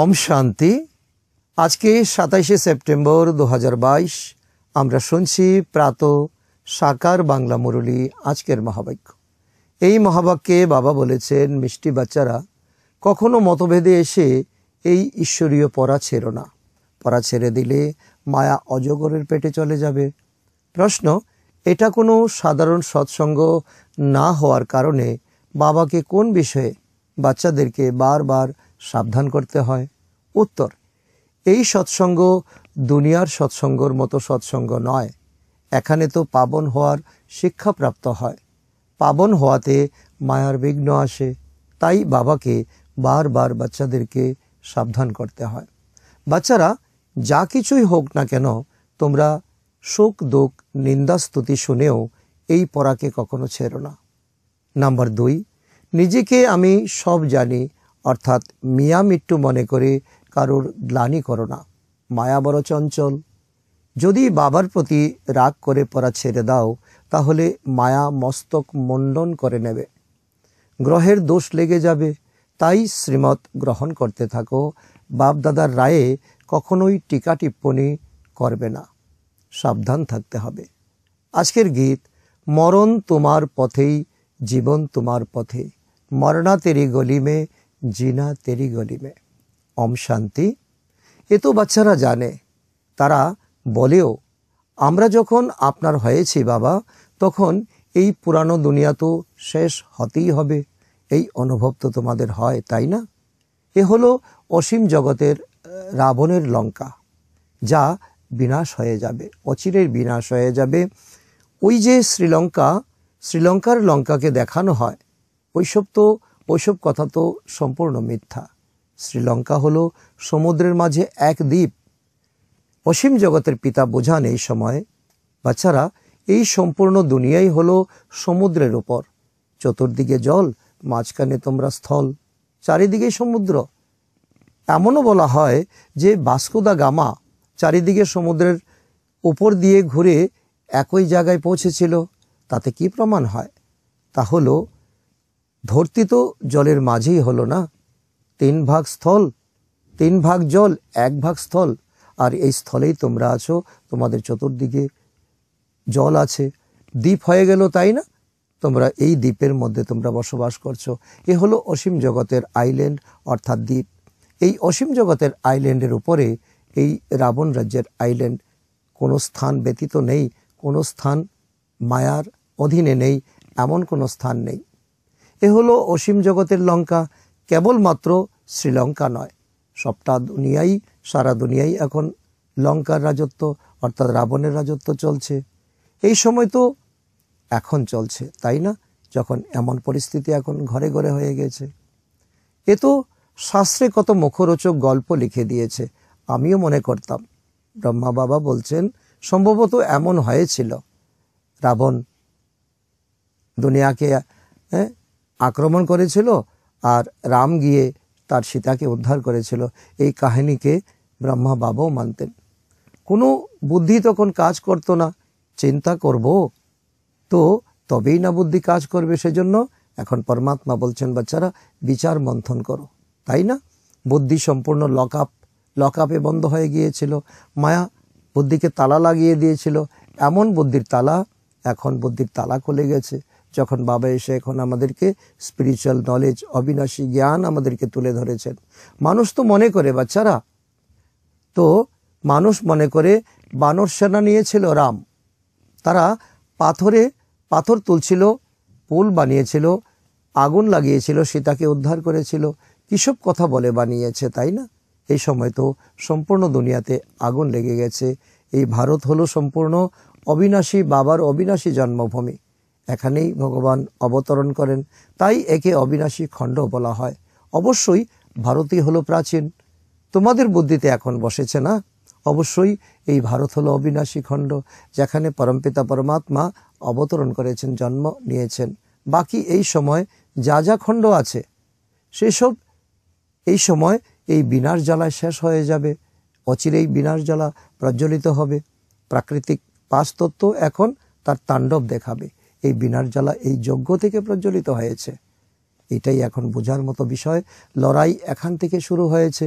ওম শান্তি আজকে সাতাশে সেপ্টেম্বর দু আমরা শুনছি প্রাত সাকার বাংলা মুরলী আজকের মহাবাক্য এই মহাবাক্যে বাবা বলেছেন মিষ্টি বাচ্চারা কখনো মতভেদে এসে এই ঈশ্বরীয় পড়া ছেড়ো না পড়া ছেড়ে দিলে মায়া অজগরের পেটে চলে যাবে প্রশ্ন এটা কোনো সাধারণ সৎসঙ্গ না হওয়ার কারণে বাবাকে কোন বিষয়ে বাচ্চাদেরকে বারবার সাবধান করতে হয় উত্তর এই সৎসঙ্গ দুনিয়ার সৎসঙ্গর মতো সৎসঙ্গ নয় এখানে তো পাবন হওয়ার শিক্ষাপ্রাপ্ত হয় পাবন হওয়াতে মায়ার বিঘ্ন আসে তাই বাবাকে বারবার বাচ্চাদেরকে সাবধান করতে হয় বাচ্চারা যা কিছুই হোক না কেন তোমরা শোক দুঃখ নিন্দা স্তুতি শুনেও এই পড়াকে কখনো ছেড়ো না নাম্বার দুই নিজেকে আমি সব জানি অর্থাৎ মিয়া মিট্টু মনে করে কারোর গ্লানি করো না মায়া বড় চঞ্চল যদি বাবার প্রতি রাগ করে পড়া ছেড়ে দাও তাহলে মায়া মস্তক মণ্ডন করে নেবে গ্রহের দোষ লেগে যাবে তাই শ্রীমত গ্রহণ করতে থাকো বাপদাদার রায়ে কখনোই টিকা টিপ্পণী করবে না সাবধান থাকতে হবে আজকের গীত মরণ তোমার পথেই জীবন তোমার পথে মরণা তেরি গলি জিনা তেরি গলি অম শান্তি এ তো বাচ্চারা জানে তারা বলেও আমরা যখন আপনার হয়েছি বাবা তখন এই পুরানো দুনিয়া তো শেষ হতেই হবে এই অনুভব তো তোমাদের হয় তাই না এ হলো অসীম জগতের রাবণের লঙ্কা যা বিনাশ হয়ে যাবে অচিরের বিনাশ হয়ে যাবে ওই যে শ্রীলঙ্কা শ্রীলঙ্কার লঙ্কাকে দেখানো হয় ওইসব তো ওইসব কথা তো সম্পূর্ণ মিথ্যা শ্রীলঙ্কা হল সমুদ্রের মাঝে এক দ্বীপ অসীম জগতের পিতা বোঝান এই সময় বাচ্চারা এই সম্পূর্ণ দুনিয়াই হল সমুদ্রের ওপর চতুর্দিকে জল মাঝখানে তোমরা স্থল চারিদিকে সমুদ্র এমনও বলা হয় যে বাস্কুদা গামা চারিদিকে সমুদ্রের উপর দিয়ে ঘুরে একই জায়গায় পৌঁছেছিল তাতে কি প্রমাণ হয় তা হলো ধরতি তো জলের মাঝেই হলো না তিন ভাগ স্থল তিন ভাগ জল এক ভাগ স্থল আর এই স্থলেই তোমরা আছো তোমাদের চতুর্দিকে জল আছে দ্বীপ হয়ে গেল তাই না তোমরা এই দ্বীপের মধ্যে তোমরা বসবাস করছো এ হলো অসীম জগতের আইল্যান্ড অর্থাৎ দ্বীপ এই অসীম জগতের আইল্যান্ডের উপরে এই রাবণ রাজ্যের আইল্যান্ড কোনো স্থান ব্যতীত নেই কোনো স্থান মায়ার অধীনে নেই এমন কোনো স্থান নেই এ হলো অসীম জগতের লঙ্কা কেবলমাত্র শ্রীলঙ্কা নয় সবটা দুনিয়াই সারা দুনিয়াই এখন লঙ্কার রাজত্ব অর্থাৎ রাবণের রাজত্ব চলছে এই সময় তো এখন চলছে তাই না যখন এমন পরিস্থিতি এখন ঘরে ঘরে হয়ে গেছে এ তো শাস্ত্রে কত মুখরোচক গল্প লিখে দিয়েছে আমিও মনে করতাম ব্রহ্মা বাবা বলছেন সম্ভবত এমন হয়েছিল রাবণ দুনিয়াকে হ্যাঁ, আক্রমণ করেছিল আর রাম গিয়ে তার সীতাকে উদ্ধার করেছিল এই কাহিনীকে ব্রহ্মা বাবাও মানতেন কোনো বুদ্ধি তখন কাজ করতো না চিন্তা করব তো তবেই না বুদ্ধি কাজ করবে সেজন্য এখন পরমাত্মা বলছেন বাচ্চারা বিচার মন্থন করো তাই না বুদ্ধি সম্পূর্ণ লক আপ লক আপে বন্ধ হয়ে গিয়েছিল মায়া বুদ্ধিকে তালা লাগিয়ে দিয়েছিল এমন বুদ্ধির তালা এখন বুদ্ধির তালা খুলে গেছে যখন বাবা এসে এখন আমাদেরকে স্পিরিচুয়াল নলেজ অবিনাশী জ্ঞান আমাদেরকে তুলে ধরেছেন মানুষ তো মনে করে বাচ্চারা তো মানুষ মনে করে বানর সেনা নিয়েছিল রাম তারা পাথরে পাথর তুলছিল পুল বানিয়েছিল আগুন লাগিয়েছিল সীতাকে উদ্ধার করেছিল কিসব কথা বলে বানিয়েছে তাই না এই সময় তো সম্পূর্ণ দুনিয়াতে আগুন লেগে গেছে এই ভারত হলো সম্পূর্ণ অবিনাশী বাবার অবিনাশী জন্মভূমি এখানেই ভগবান অবতরণ করেন তাই একে অবিনাশী খণ্ড বলা হয় অবশ্যই ভারতই হলো প্রাচীন তোমাদের বুদ্ধিতে এখন বসেছে না অবশ্যই এই ভারত হলো অবিনাশী খণ্ড যেখানে পরমপিতা পরমাত্মা অবতরণ করেছেন জন্ম নিয়েছেন বাকি এই সময় যা যা খণ্ড আছে সেসব এই সময় এই বিনাশ জ্বালায় শেষ হয়ে যাবে অচিরেই বিনাশ জ্বালা প্রজ্বলিত হবে প্রাকৃতিক পাঁচ তত্ত্ব এখন তার তাণ্ডব দেখাবে এই বিনার জ্বালা এই যজ্ঞ থেকে প্রজ্বলিত হয়েছে এটাই এখন বোঝার মতো বিষয় লড়াই এখান থেকে শুরু হয়েছে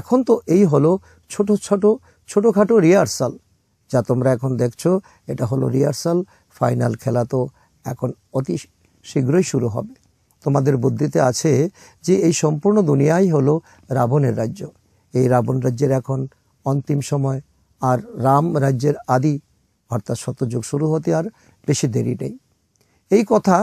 এখন তো এই হলো ছোট ছোট ছোটোখাটো রিহার্সাল যা তোমরা এখন দেখছো এটা হলো রিহার্সাল ফাইনাল খেলা তো এখন অতি শীঘ্রই শুরু হবে তোমাদের বুদ্ধিতে আছে যে এই সম্পূর্ণ দুনিয়াই হলো রাবণের রাজ্য এই রাবণ রাজ্যের এখন অন্তিম সময় আর রাম রাজ্যের আদি অর্থাৎ শতযুগ শুরু হতে আর বেশি দেরি নেই এই কথা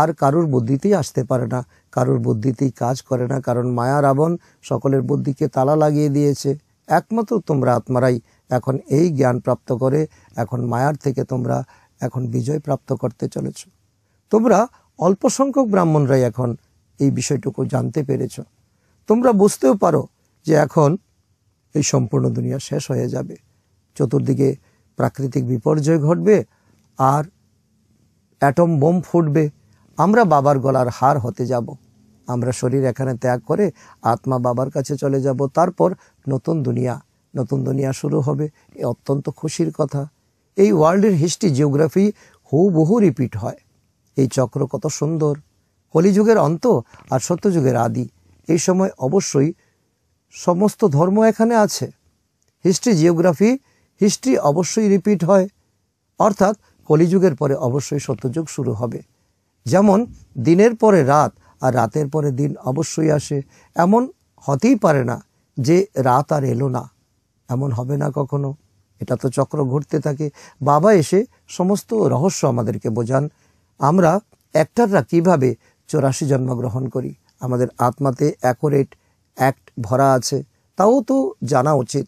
আর কারুর বুদ্ধিতেই আসতে পারে না কারুর বুদ্ধিতেই কাজ করে না কারণ মায়া রাবণ সকলের বুদ্ধিকে তালা লাগিয়ে দিয়েছে একমাত্র তোমরা আত্মারাই এখন এই জ্ঞান প্রাপ্ত করে এখন মায়ার থেকে তোমরা এখন বিজয় প্রাপ্ত করতে চলেছ তোমরা অল্প সংখ্যক ব্রাহ্মণরাই এখন এই বিষয়টুকু জানতে পেরেছ তোমরা বুঝতেও পারো যে এখন এই সম্পূর্ণ দুনিয়া শেষ হয়ে যাবে চতুর্দিকে প্রাকৃতিক বিপর্যয় ঘটবে আর অ্যাটম বোম ফুটবে আমরা বাবার গলার হার হতে যাব আমরা শরীর এখানে ত্যাগ করে আত্মা বাবার কাছে চলে যাব তারপর নতুন দুনিয়া নতুন দুনিয়া শুরু হবে এ অত্যন্ত খুশির কথা এই ওয়ার্ল্ডের হিস্ট্রি জিওগ্রাফি হুবহু রিপিট হয় এই চক্র কত সুন্দর কলিযুগের অন্ত আর সত্যযুগের আদি এই সময় অবশ্যই সমস্ত ধর্ম এখানে আছে হিস্ট্রি জিওগ্রাফি হিস্ট্রি অবশ্যই রিপিট হয় অর্থাৎ কলিযুগের পরে অবশ্যই সত্যযুগ শুরু হবে যেমন দিনের পরে রাত আর রাতের পরে দিন অবশ্যই আসে এমন হতেই পারে না যে রাত আর এলো না এমন হবে না কখনো এটা তো চক্র ঘুরতে থাকে বাবা এসে সমস্ত রহস্য আমাদেরকে বোঝান আমরা অ্যাক্টাররা কিভাবে চৌরাশি জন্মগ্রহণ করি আমাদের আত্মাতে অ্যাকোরেট অ্যাক্ট ভরা আছে তাও তো জানা উচিত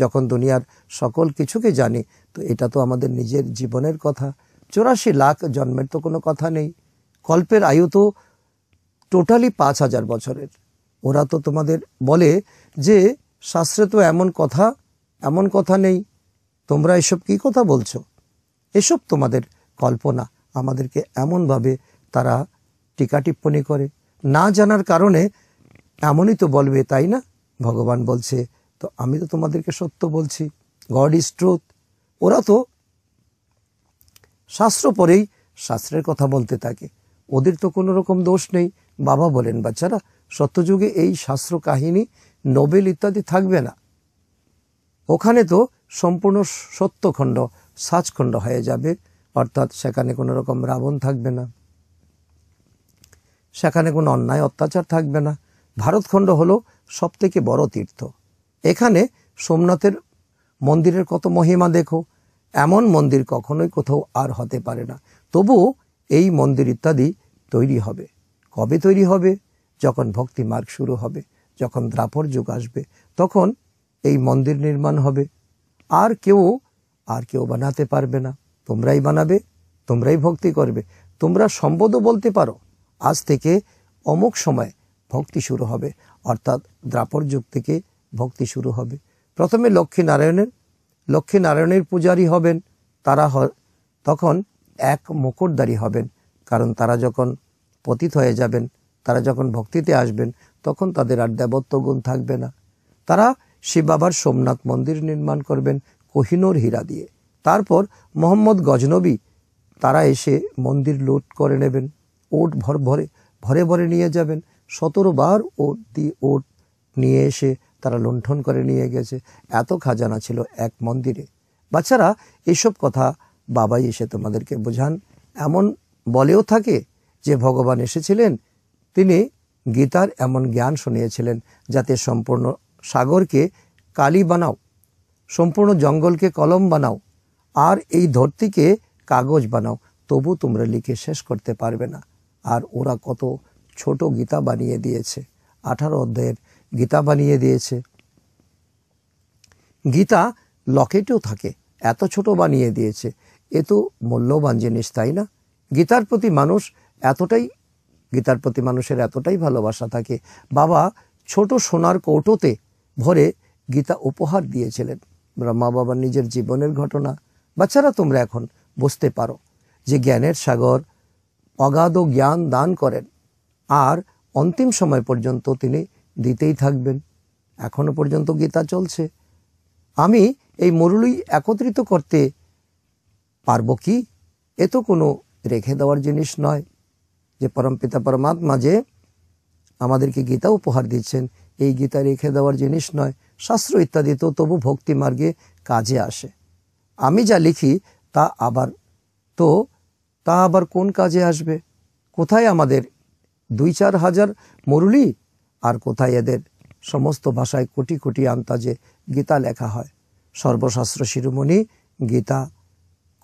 যখন দুনিয়ার সকল কিছুকে জানি তো এটা তো আমাদের নিজের জীবনের কথা চৌরাশি লাখ জন্মের তো কোনো কথা নেই কল্পের আয়ু তো টোটালি পাঁচ হাজার বছরের ওরা তো তোমাদের বলে যে শাস্ত্রে তো এমন কথা এমন কথা নেই তোমরা এসব কি কথা বলছো এসব তোমাদের কল্পনা আমাদেরকে এমনভাবে তারা টিকা টিপ্পণি করে না জানার কারণে এমনই তো বলবে তাই না ভগবান বলছে তো আমি তো তোমাদেরকে সত্য বলছি গড ইজ ট্রুথ ওরা তো শাস্ত্র পরেই শাস্ত্রের কথা বলতে থাকে ওদের তো কোনো রকম দোষ নেই বাবা বলেন বাচ্চারা সত্যযুগে এই শাস্ত্র কাহিনী নোবেল ইত্যাদি থাকবে না ওখানে তো সম্পূর্ণ সত্যখণ্ড সাজখণ্ড হয়ে যাবে অর্থাৎ সেখানে কোনো রকম রাবণ থাকবে না সেখানে কোনো অন্যায় অত্যাচার থাকবে না ভারতখণ্ড হলো সবথেকে বড় তীর্থ এখানে সোমনাথের মন্দিরের কত মহিমা দেখো এমন মন্দির কখনোই কোথাও আর হতে পারে না তবু এই মন্দির ইত্যাদি তৈরি হবে কবে তৈরি হবে যখন ভক্তি মার্গ শুরু হবে যখন দ্রাপর যুগ আসবে তখন এই মন্দির নির্মাণ হবে আর কেউ আর কেউ বানাতে পারবে না তোমরাই বানাবে তোমরাই ভক্তি করবে তোমরা সম্বোধও বলতে পারো আজ থেকে অমুক সময় ভক্তি শুরু হবে অর্থাৎ দ্রাপর যুগ থেকে ভক্তি শুরু হবে প্রথমে লক্ষ্মীনারায়ণের লক্ষ্মীনারায়ণের পূজারী হবেন তারা তখন এক মুকুটদারী হবেন কারণ তারা যখন পতিত হয়ে যাবেন তারা যখন ভক্তিতে আসবেন তখন তাদের আর দেবত্ব গুণ থাকবে না তারা শিব বাবার সোমনাথ মন্দির নির্মাণ করবেন কোহিনোর হীরা দিয়ে তারপর মোহাম্মদ গজনবী তারা এসে মন্দির লুট করে নেবেন ওট ভর ভরে ভরে ভরে নিয়ে যাবেন সতেরো বার ওট দিয়ে ওট নিয়ে এসে তারা লুণ্ঠন করে নিয়ে গেছে এত খাজানা ছিল এক মন্দিরে বাচ্চারা এসব কথা বাবাই এসে তোমাদেরকে বোঝান এমন বলেও থাকে যে ভগবান এসেছিলেন তিনি গীতার এমন জ্ঞান শুনিয়েছিলেন যাতে সম্পূর্ণ সাগরকে কালি বানাও সম্পূর্ণ জঙ্গলকে কলম বানাও আর এই ধরতিকে কাগজ বানাও তবু তোমরা লিখে শেষ করতে পারবে না আর ওরা কত ছোট গীতা বানিয়ে দিয়েছে আঠারো অধ্যায়ের গীতা বানিয়ে দিয়েছে গীতা লকেটেও থাকে এত ছোট বানিয়ে দিয়েছে এ তো মূল্যবান জিনিস তাই না গীতার প্রতি মানুষ এতটাই গীতার প্রতি মানুষের এতটাই ভালোবাসা থাকে বাবা ছোট সোনার কৌটোতে ভরে গীতা উপহার দিয়েছিলেন ব্রহ্মা বাবার নিজের জীবনের ঘটনা বাচ্চারা তোমরা এখন বুঝতে পারো যে জ্ঞানের সাগর অগাধ জ্ঞান দান করেন আর অন্তিম সময় পর্যন্ত তিনি দিতেই থাকবেন এখনও পর্যন্ত গীতা চলছে আমি এই মরুলি একত্রিত করতে পারব কি এ তো কোনো রেখে দেওয়ার জিনিস নয় যে পরমপিতা পরমাত্মা যে আমাদেরকে গীতা উপহার দিচ্ছেন এই গীতা রেখে দেওয়ার জিনিস নয় শাস্ত্র ইত্যাদি তো তবু ভক্তি মার্গে কাজে আসে আমি যা লিখি তা আবার তো তা আবার কোন কাজে আসবে কোথায় আমাদের দুই চার হাজার মরুলি আর কোথায় এদের সমস্ত ভাষায় কোটি কোটি আন্তাজে গীতা লেখা হয় সর্বশাস্ত্র শিরোমণি গীতা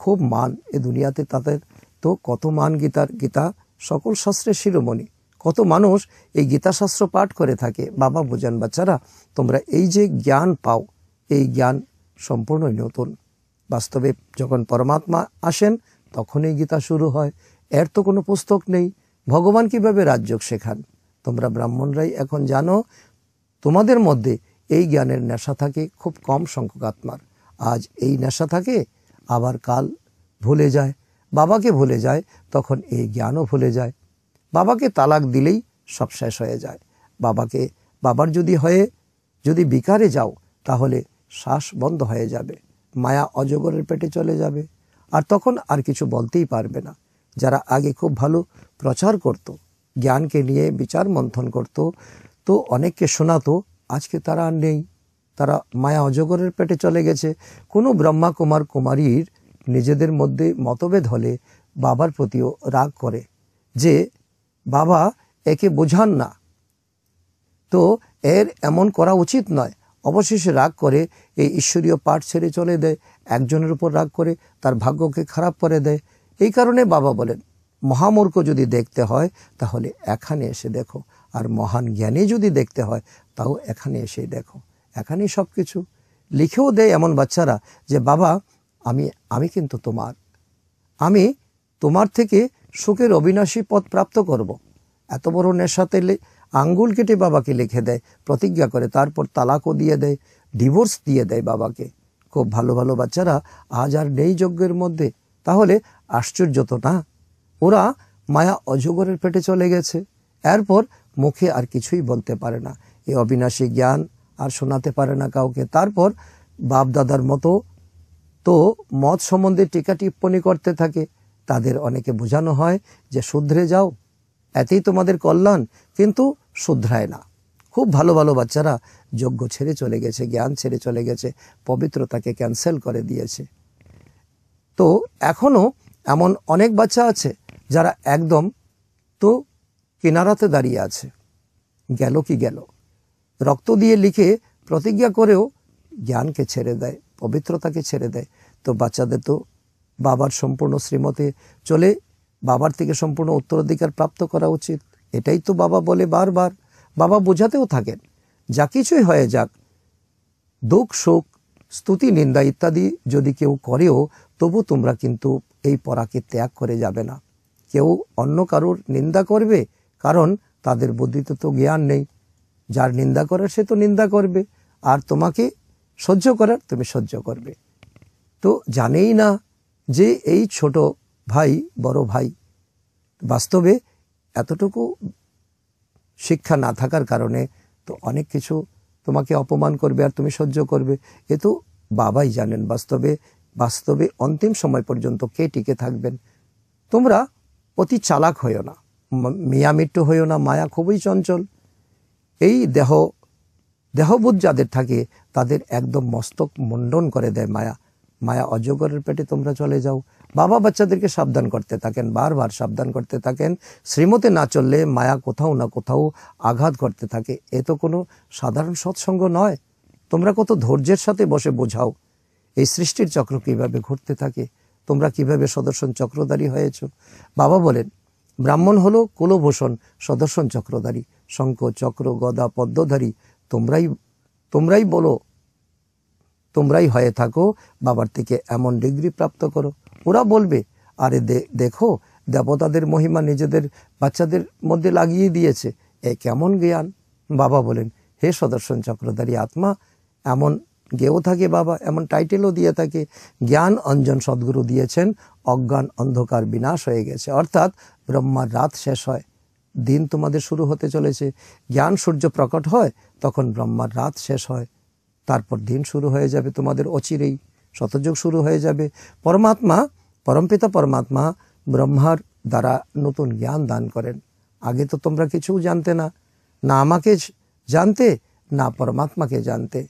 খুব মান এ দুনিয়াতে তাদের তো কত মান গীতার গীতা সকল শাস্ত্রের শিরোমণি কত মানুষ এই গীতাশাস্ত্র পাঠ করে থাকে বাবা বোঝান বাচ্চারা তোমরা এই যে জ্ঞান পাও এই জ্ঞান সম্পূর্ণই নতুন বাস্তবে যখন পরমাত্মা আসেন তখনই গীতা শুরু হয় এর তো কোনো পুস্তক নেই ভগবান কিভাবে রাজযোগ শেখান তোমরা ব্রাহ্মণরাই এখন জানো তোমাদের মধ্যে এই জ্ঞানের নেশা থাকে খুব কম সংখ্যক আত্মার আজ এই নেশা থাকে আবার কাল ভুলে যায় বাবাকে ভুলে যায় তখন এই জ্ঞানও ভুলে যায় বাবাকে তালাক দিলেই সব শেষ হয়ে যায় বাবাকে বাবার যদি হয়ে যদি বিকারে যাও তাহলে শ্বাস বন্ধ হয়ে যাবে মায়া অজগরের পেটে চলে যাবে আর তখন আর কিছু বলতেই পারবে না যারা আগে খুব ভালো প্রচার করতো জ্ঞানকে নিয়ে বিচার মন্থন করত তো অনেককে শোনাতো আজকে তারা আর নেই তারা মায়া অজগরের পেটে চলে গেছে কোনো ব্রহ্মা কুমার কুমারীর নিজেদের মধ্যে মতভেদ হলে বাবার প্রতিও রাগ করে যে বাবা একে বোঝান না তো এর এমন করা উচিত নয় অবশেষে রাগ করে এই ঈশ্বরীয় পাঠ ছেড়ে চলে দেয় একজনের উপর রাগ করে তার ভাগ্যকে খারাপ করে দেয় এই কারণে বাবা বলেন মহামূর্খ যদি দেখতে হয় তাহলে এখানে এসে দেখো আর মহান জ্ঞানী যদি দেখতে হয় তাও এখানে এসেই দেখো এখানেই সব কিছু লিখেও দেয় এমন বাচ্চারা যে বাবা আমি আমি কিন্তু তোমার আমি তোমার থেকে সুখের অবিনাশী পথ প্রাপ্ত করব। এত বড় নেশাতে আঙ্গুল কেটে বাবাকে লিখে দেয় প্রতিজ্ঞা করে তারপর তালাকও দিয়ে দেয় ডিভোর্স দিয়ে দেয় বাবাকে খুব ভালো ভালো বাচ্চারা আজ আর নেই যজ্ঞের মধ্যে তাহলে আশ্চর্য তো না ওরা মায়া অজগরের পেটে চলে গেছে এরপর মুখে আর কিছুই বলতে পারে না এই অবিনাশী জ্ঞান আর শোনাতে পারে না কাউকে তারপর বাপ দাদার মতো তো মদ সম্বন্ধে টিকা টিপ্পণি করতে থাকে তাদের অনেকে বোঝানো হয় যে শুধরে যাও এতেই তোমাদের কল্যাণ কিন্তু শুধরায় না খুব ভালো ভালো বাচ্চারা যজ্ঞ ছেড়ে চলে গেছে জ্ঞান ছেড়ে চলে গেছে পবিত্রতাকে ক্যান্সেল করে দিয়েছে তো এখনও এমন অনেক বাচ্চা আছে যারা একদম তো কেনারাতে দাঁড়িয়ে আছে গেল কি গেল রক্ত দিয়ে লিখে প্রতিজ্ঞা করেও জ্ঞানকে ছেড়ে দেয় পবিত্রতাকে ছেড়ে দেয় তো বাচ্চাদের তো বাবার সম্পূর্ণ শ্রীমতে চলে বাবার থেকে সম্পূর্ণ উত্তরাধিকার প্রাপ্ত করা উচিত এটাই তো বাবা বলে বারবার বাবা বোঝাতেও থাকেন যা কিছুই হয়ে যাক দুঃখ শোক স্তুতি নিন্দা ইত্যাদি যদি কেউ করেও তবু তোমরা কিন্তু এই পরাকে ত্যাগ করে যাবে না কেউ অন্য কারোর নিন্দা করবে কারণ তাদের বুদ্ধিত তো জ্ঞান নেই যার নিন্দা করার সে তো নিন্দা করবে আর তোমাকে সহ্য করার তুমি সহ্য করবে তো জানেই না যে এই ছোট ভাই বড় ভাই বাস্তবে এতটুকু শিক্ষা না থাকার কারণে তো অনেক কিছু তোমাকে অপমান করবে আর তুমি সহ্য করবে এ তো বাবাই জানেন বাস্তবে বাস্তবে অন্তিম সময় পর্যন্ত কে টিকে থাকবেন তোমরা অতি চালাক হইও না মিয়া মিট্টু হইও না মায়া খুবই চঞ্চল এই দেহ দেহবোধ যাদের থাকে তাদের একদম মস্তক মণ্ডন করে দেয় মায়া মায়া অজগরের পেটে তোমরা চলে যাও বাবা বাচ্চাদেরকে সাবধান করতে থাকেন বারবার সাবধান করতে থাকেন শ্রীমতে না চললে মায়া কোথাও না কোথাও আঘাত করতে থাকে এ তো কোনো সাধারণ সৎসঙ্গ নয় তোমরা কত ধৈর্যের সাথে বসে বোঝাও এই সৃষ্টির চক্র কীভাবে ঘুরতে থাকে তোমরা কিভাবে সদর্শন চক্রধারী হয়েছ বাবা বলেন ব্রাহ্মণ হলো কুলভূষণ সদর্শন চক্রধারী শঙ্খ চক্র গদা পদ্মধারী তোমরাই তোমরাই বলো তোমরাই হয়ে থাকো বাবার থেকে এমন ডিগ্রি প্রাপ্ত করো ওরা বলবে আরে দেখো দেবতাদের মহিমা নিজেদের বাচ্চাদের মধ্যে লাগিয়ে দিয়েছে এ কেমন জ্ঞান বাবা বলেন হে সদর্শন চক্রধারী আত্মা এমন গেয়েও থাকে বাবা এমন টাইটেলও দিয়ে থাকে জ্ঞান অঞ্জন সদ্গুরু দিয়েছেন অজ্ঞান অন্ধকার বিনাশ হয়ে গেছে অর্থাৎ ব্রহ্মার রাত শেষ হয় দিন তোমাদের শুরু হতে চলেছে জ্ঞান সূর্য প্রকট হয় তখন ব্রহ্মার রাত শেষ হয় তারপর দিন শুরু হয়ে যাবে তোমাদের অচিরেই শতযোগ শুরু হয়ে যাবে পরমাত্মা পরমপিতা পরমাত্মা ব্রহ্মার দ্বারা নতুন জ্ঞান দান করেন আগে তো তোমরা কিছু জানতে না না আমাকে জানতে না পরমাত্মাকে জানতে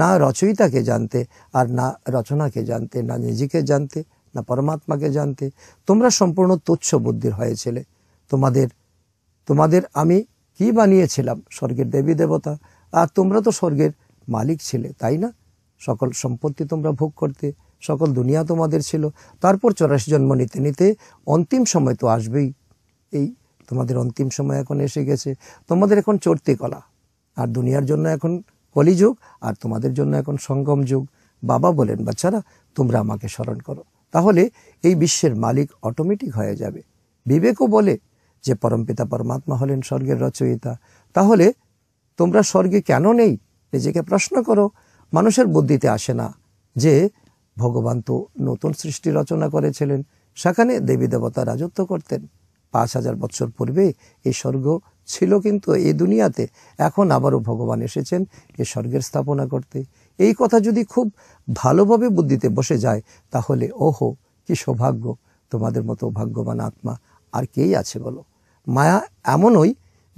না রচয়িতাকে জানতে আর না রচনাকে জানতে না নিজেকে জানতে না পরমাত্মাকে জানতে তোমরা সম্পূর্ণ তুচ্ছ বুদ্ধির হয়েছিলে তোমাদের তোমাদের আমি কি বানিয়েছিলাম স্বর্গের দেবী দেবতা আর তোমরা তো স্বর্গের মালিক ছিলে তাই না সকল সম্পত্তি তোমরা ভোগ করতে সকল দুনিয়া তোমাদের ছিল তারপর চৌরাশি জন্ম নিতে নিতে অন্তিম সময় তো আসবেই এই তোমাদের অন্তিম সময় এখন এসে গেছে তোমাদের এখন চড়তি কলা আর দুনিয়ার জন্য এখন কলিযুগ আর তোমাদের জন্য এখন সঙ্গম যুগ বাবা বলেন বাচ্চারা তোমরা আমাকে স্মরণ করো তাহলে এই বিশ্বের মালিক অটোমেটিক হয়ে যাবে বিবেকও বলে যে পরমপিতা পরমাত্মা হলেন স্বর্গের রচয়িতা তাহলে তোমরা স্বর্গে কেন নেই নিজেকে প্রশ্ন করো মানুষের বুদ্ধিতে আসে না যে ভগবান তো নতুন সৃষ্টি রচনা করেছিলেন সেখানে দেবী দেবতা রাজত্ব করতেন পাঁচ হাজার বছর পূর্বে এই স্বর্গ ছিল কিন্তু এ দুনিয়াতে এখন আবারও ভগবান এসেছেন এ স্বর্গের স্থাপনা করতে এই কথা যদি খুব ভালোভাবে বুদ্ধিতে বসে যায় তাহলে ওহো কি সৌভাগ্য তোমাদের মতো ভাগ্যবান আত্মা আর কেই আছে বলো মায়া এমনই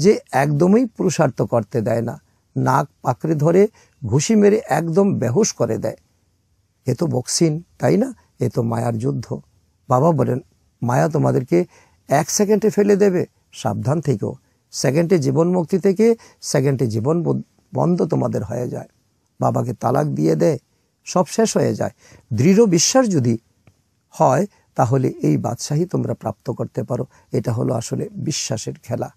যে একদমই পুরুষার্থ করতে দেয় না নাক পাকড়ে ধরে ঘুষি মেরে একদম বেহুশ করে দেয় এ তো বক্সিন তাই না এ তো মায়ার যুদ্ধ বাবা বলেন মায়া তোমাদেরকে এক সেকেন্ডে ফেলে দেবে সাবধান থেকেও সেকেন্ডে জীবন মুক্তি থেকে সেকেন্ডে জীবন বন্ধ তোমাদের হয়ে যায় বাবাকে তালাক দিয়ে দেয় সব শেষ হয়ে যায় দৃঢ় বিশ্বাস যদি হয় তাহলে এই বাদশাহী তোমরা প্রাপ্ত করতে পারো এটা হলো আসলে বিশ্বাসের খেলা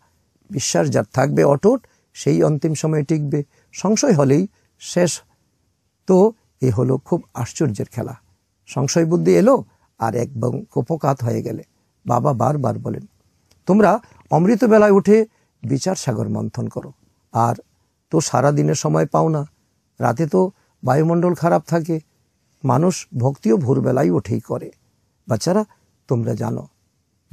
বিশ্বাস যার থাকবে অটুট সেই অন্তিম সময়ে টিকবে সংশয় হলেই শেষ তো এ হলো খুব আশ্চর্যের খেলা সংশয় বুদ্ধি এলো আর একদম কোপকাত হয়ে গেলে বাবা বারবার বলেন তোমরা অমৃতবেলায় উঠে বিচার সাগর মন্থন করো আর তো সারা দিনের সময় পাও না রাতে তো বায়ুমণ্ডল খারাপ থাকে মানুষ ভক্তিও ভোরবেলায় উঠেই করে বাচ্চারা তোমরা জানো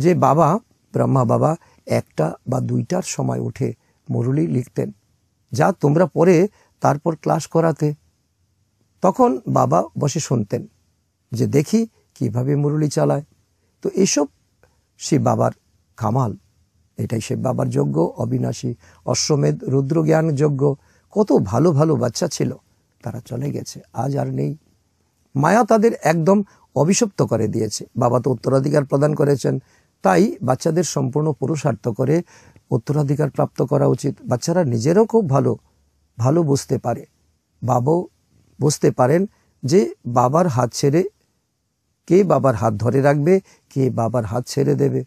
যে বাবা ব্রহ্মা বাবা একটা বা দুইটার সময় উঠে মুরুলি লিখতেন যা তোমরা পরে তারপর ক্লাস করাতে তখন বাবা বসে শুনতেন যে দেখি কিভাবে মুরুলি চালায় তো এসব সে বাবার কামাল এটাই সে বাবার যোগ্য অবিনাশী অশ্বমেধ রুদ্রজ্ঞান যোগ্য কত ভালো ভালো বাচ্চা ছিল তারা চলে গেছে আজ আর নেই মায়া তাদের একদম অভিশপ্ত করে দিয়েছে বাবা তো উত্তরাধিকার প্রদান করেছেন তাই বাচ্চাদের সম্পূর্ণ পুরুষার্থ করে উত্তরাধিকার প্রাপ্ত করা উচিত বাচ্চারা নিজেরও খুব ভালো ভালো বুঝতে পারে বাবাও বুঝতে পারেন যে বাবার হাত ছেড়ে কে বাবার হাত ধরে রাখবে কে বাবার হাত ছেড়ে দেবে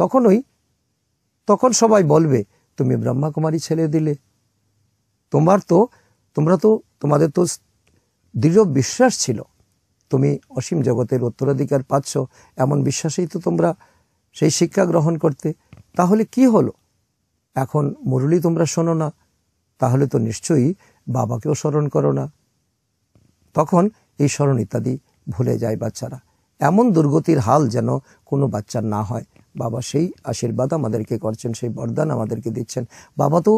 তখনই তখন সবাই বলবে তুমি ব্রহ্মাকুমারী ছেড়ে দিলে তোমার তো তোমরা তো তোমাদের তো দৃঢ় বিশ্বাস ছিল তুমি অসীম জগতের উত্তরাধিকার পাচ্ছ এমন বিশ্বাসেই তো তোমরা সেই শিক্ষা গ্রহণ করতে তাহলে কি হলো এখন মুরলী তোমরা শোনো না তাহলে তো নিশ্চয়ই বাবাকেও স্মরণ করো না তখন এই স্মরণ ইত্যাদি ভুলে যায় বাচ্চারা এমন দুর্গতির হাল যেন কোনো বাচ্চার না হয় বাবা সেই আশীর্বাদ আমাদেরকে করছেন সেই বরদান আমাদেরকে দিচ্ছেন বাবা তো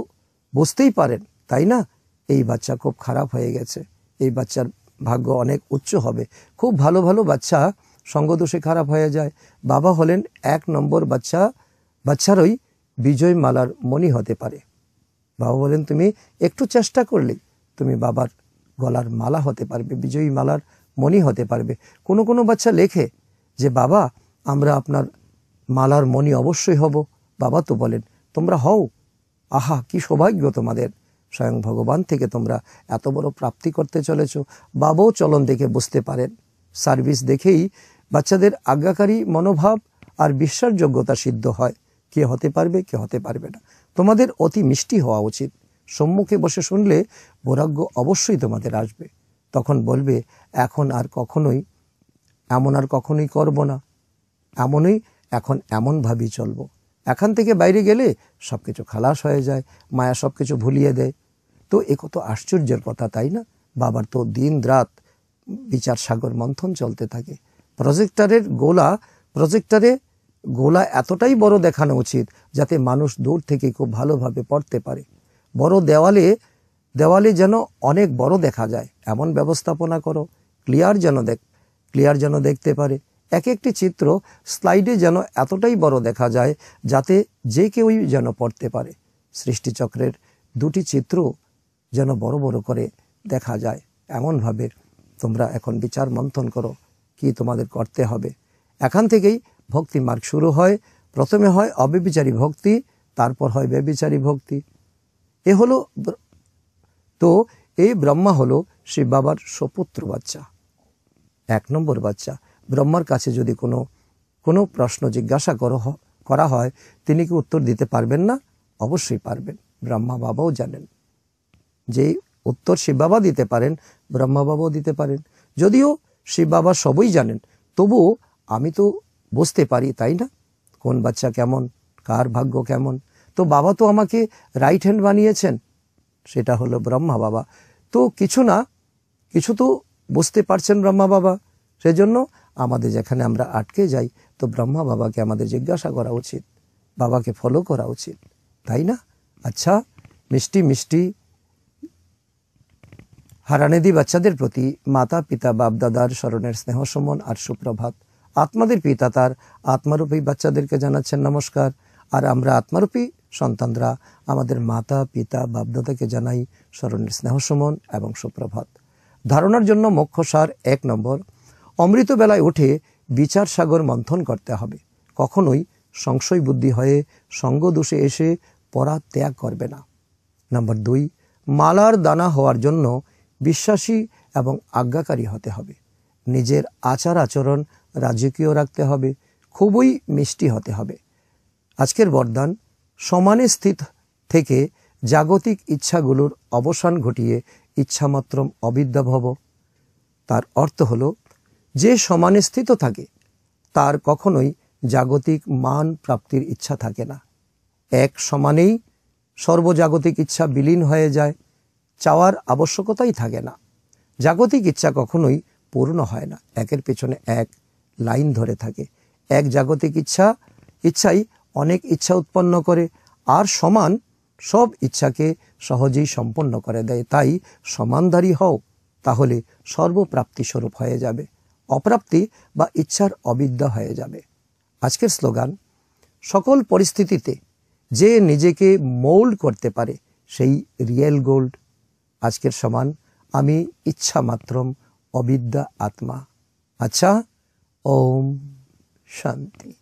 বুঝতেই পারেন তাই না এই বাচ্চা খুব খারাপ হয়ে গেছে এই বাচ্চার ভাগ্য অনেক উচ্চ হবে খুব ভালো ভালো বাচ্চা সঙ্গদোষে খারাপ হয়ে যায় বাবা হলেন এক নম্বর বাচ্চা বাচ্চারই বিজয় মালার মনি হতে পারে বাবা বলেন তুমি একটু চেষ্টা করলেই তুমি বাবার গলার মালা হতে পারবে বিজয়ী মালার মনি হতে পারবে কোনো কোনো বাচ্চা লেখে যে বাবা আমরা আপনার মালার মনি অবশ্যই হব বাবা তো বলেন তোমরা হও আহা কি সৌভাগ্য তোমাদের স্বয়ং ভগবান থেকে তোমরা এত বড় প্রাপ্তি করতে চলেছ বাবাও চলন দেখে বুঝতে পারেন সার্ভিস দেখেই বাচ্চাদের আজ্ঞাকারী মনোভাব আর বিশ্বাসযোগ্যতা সিদ্ধ হয় কে হতে পারবে কে হতে পারবে না তোমাদের অতি মিষ্টি হওয়া উচিত সম্মুখে বসে শুনলে বৈরাগ্য অবশ্যই তোমাদের আসবে তখন বলবে এখন আর কখনোই এমন আর কখনোই করব না এমনই এখন এমনভাবেই চলবো এখান থেকে বাইরে গেলে সব কিছু খালাস হয়ে যায় মায়া সব কিছু ভুলিয়ে দেয় তো এ কত আশ্চর্যের কথা তাই না বাবার তো দিন রাত বিচার সাগর মন্থন চলতে থাকে প্রজেক্টারের গোলা প্রজেক্টারে গোলা এতটাই বড় দেখানো উচিত যাতে মানুষ দূর থেকে খুব ভালোভাবে পড়তে পারে বড় দেওয়ালে দেওয়ালি যেন অনেক বড় দেখা যায় এমন ব্যবস্থাপনা করো ক্লিয়ার যেন দেখ ক্লিয়ার যেন দেখতে পারে এক একটি চিত্র স্লাইডে যেন এতটাই বড় দেখা যায় যাতে যে কেউই যেন পড়তে পারে সৃষ্টিচক্রের দুটি চিত্র যেন বড় বড় করে দেখা যায় এমনভাবে তোমরা এখন বিচার মন্থন করো কি তোমাদের করতে হবে এখান থেকেই ভক্তি মার্গ শুরু হয় প্রথমে হয় অবিবিচারী ভক্তি তারপর হয় ব্যবিচারী ভক্তি এ হলো তো এই ব্রহ্মা হলো শিব বাবার সপুত্র বাচ্চা এক নম্বর বাচ্চা ব্রহ্মার কাছে যদি কোনো কোনো প্রশ্ন জিজ্ঞাসা করা হয় তিনি কি উত্তর দিতে পারবেন না অবশ্যই পারবেন ব্রহ্মা বাবাও জানেন যে উত্তর শিব বাবা দিতে পারেন ব্রহ্মা বাবাও দিতে পারেন যদিও শিব বাবা সবই জানেন তবুও আমি তো বুঝতে পারি তাই না কোন বাচ্চা কেমন কার ভাগ্য কেমন তো বাবা তো আমাকে রাইট হ্যান্ড বানিয়েছেন সেটা হলো ব্রহ্মা বাবা তো কিছু না কিছু তো বুঝতে পারছেন ব্রহ্মা বাবা সেজন্য আমাদের যেখানে আমরা আটকে যাই তো ব্রহ্মা বাবাকে আমাদের জিজ্ঞাসা করা উচিত বাবাকে ফলো করা উচিত তাই না আচ্ছা মিষ্টি মিষ্টি হারানেদি বাচ্চাদের প্রতি মাতা পিতা বাপদাদার স্মরণের স্নেহ সমন আর সুপ্রভাত আত্মাদের পিতা তার আত্মারূপী বাচ্চাদেরকে জানাচ্ছেন নমস্কার আর আমরা আত্মারূপী সন্তানরা আমাদের মাতা পিতা বাপদাদাকে জানাই স্মরণের স্নেহসমন এবং সুপ্রভাত ধারণার জন্য মুখ্য সার এক নম্বর অমৃতবেলায় উঠে বিচার সাগর মন্থন করতে হবে কখনোই সংশয় বুদ্ধি হয়ে সঙ্গ দোষে এসে পরা ত্যাগ করবে না নম্বর দুই মালার দানা হওয়ার জন্য বিশ্বাসী এবং আজ্ঞাকারী হতে হবে নিজের আচার আচরণ রাজকীয় রাখতে হবে খুবই মিষ্টি হতে হবে আজকের বরদান সমানে স্থিত থেকে জাগতিক ইচ্ছাগুলোর অবসান ঘটিয়ে ইচ্ছামাত্রম অবিদ্যাভব তার অর্থ হল যে সমানে স্থিত থাকে তার কখনোই জাগতিক মান প্রাপ্তির ইচ্ছা থাকে না এক সমানেই সর্বজাগতিক ইচ্ছা বিলীন হয়ে যায় চাওয়ার আবশ্যকতাই থাকে না জাগতিক ইচ্ছা কখনোই পূর্ণ হয় না একের পেছনে এক লাইন ধরে থাকে এক জাগতিক ইচ্ছা ইচ্ছাই অনেক ইচ্ছা উৎপন্ন করে আর সমান সব ইচ্ছাকে সহজেই সম্পন্ন করে দেয় তাই সমানদারী হও তাহলে সর্বপ্রাপ্তি স্বরূপ হয়ে যাবে অপ্রাপ্তি বা ইচ্ছার অবিদ্যা হয়ে যাবে আজকের স্লোগান সকল পরিস্থিতিতে যে নিজেকে মোল্ড করতে পারে সেই রিয়েল গোল্ড আজকের সমান আমি ইচ্ছা মাত্রম অবিদ্যা আত্মা আচ্ছা ওম শান্তি